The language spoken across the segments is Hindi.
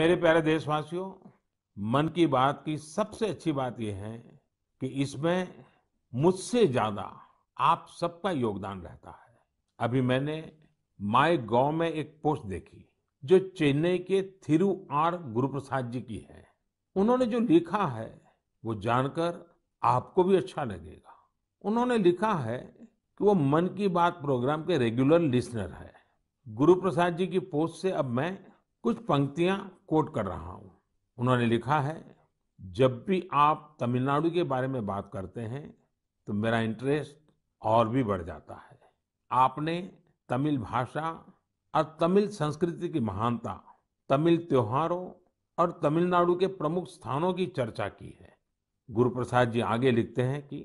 मेरे प्यारे देशवासियों मन की बात की सबसे अच्छी बात यह है कि इसमें मुझसे ज्यादा आप सबका योगदान रहता है अभी मैंने माय गांव में एक पोस्ट देखी जो चेन्नई के थिरु आर गुरुप्रसाद जी की है उन्होंने जो लिखा है वो जानकर आपको भी अच्छा लगेगा उन्होंने लिखा है कि वो मन की बात प्रोग्राम के रेगुलर लिसनर है गुरुप्रसाद जी की पोस्ट से अब मैं कुछ पंक्तियां कोट कर रहा हूं उन्होंने लिखा है जब भी आप तमिलनाडु के बारे में बात करते हैं तो मेरा इंटरेस्ट और भी बढ़ जाता है आपने तमिल भाषा और तमिल संस्कृति की महानता तमिल त्योहारों और तमिलनाडु के प्रमुख स्थानों की चर्चा की है गुरु प्रसाद जी आगे लिखते हैं कि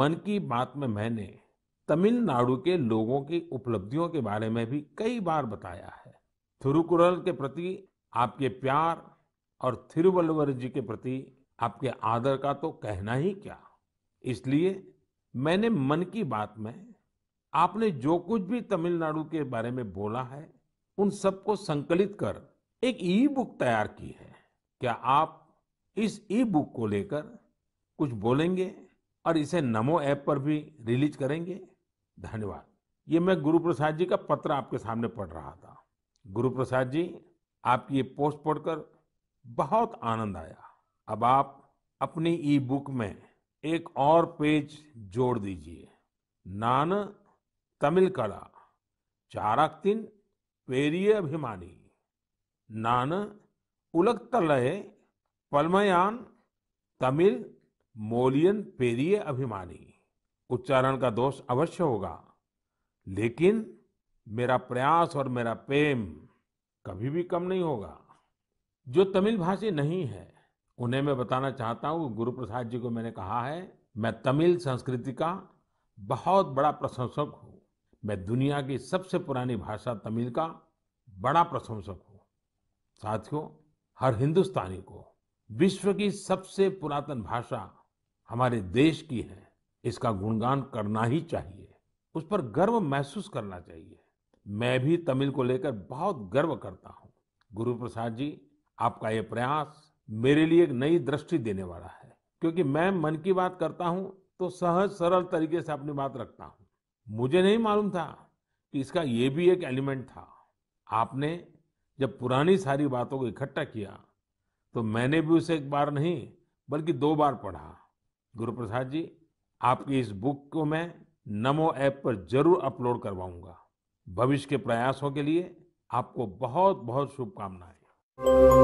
मन की बात में मैंने तमिलनाडु के लोगों की उपलब्धियों के बारे में भी कई बार बताया है थिरुकुरल के प्रति आपके प्यार और थिरुवल्लुवर जी के प्रति आपके आदर का तो कहना ही क्या इसलिए मैंने मन की बात में आपने जो कुछ भी तमिलनाडु के बारे में बोला है उन सबको संकलित कर एक ई बुक तैयार की है क्या आप इस ई बुक को लेकर कुछ बोलेंगे और इसे नमो ऐप पर भी रिलीज करेंगे धन्यवाद ये मैं गुरुप्रसाद जी का पत्र आपके सामने पढ़ रहा था गुरु प्रसाद जी आपकी ये पोस्ट पढ़कर बहुत आनंद आया अब आप अपनी ई बुक में एक और पेज जोड़ दीजिए नान तमिल कला चाराक्तिन पेरिय अभिमानी नान उलगतलय पलमयान तमिल मोलियन पेरिय अभिमानी उच्चारण का दोष अवश्य होगा लेकिन मेरा प्रयास और मेरा प्रेम कभी भी कम नहीं होगा जो तमिल भाषी नहीं है उन्हें मैं बताना चाहता हूँ गुरु प्रसाद जी को मैंने कहा है मैं तमिल संस्कृति का बहुत बड़ा प्रशंसक हूँ मैं दुनिया की सबसे पुरानी भाषा तमिल का बड़ा प्रशंसक हूँ साथियों हर हिंदुस्तानी को विश्व की सबसे पुरातन भाषा हमारे देश की है इसका गुणगान करना ही चाहिए उस पर गर्व महसूस करना चाहिए मैं भी तमिल को लेकर बहुत गर्व करता हूँ गुरु प्रसाद जी आपका ये प्रयास मेरे लिए एक नई दृष्टि देने वाला है क्योंकि मैं मन की बात करता हूँ तो सहज सरल तरीके से अपनी बात रखता हूँ मुझे नहीं मालूम था कि इसका ये भी एक एलिमेंट था आपने जब पुरानी सारी बातों को इकट्ठा किया तो मैंने भी उसे एक बार नहीं बल्कि दो बार पढ़ा गुरु प्रसाद जी आपकी इस बुक को मैं नमो ऐप पर जरूर अपलोड करवाऊंगा भविष्य के प्रयासों के लिए आपको बहुत बहुत शुभकामनाएं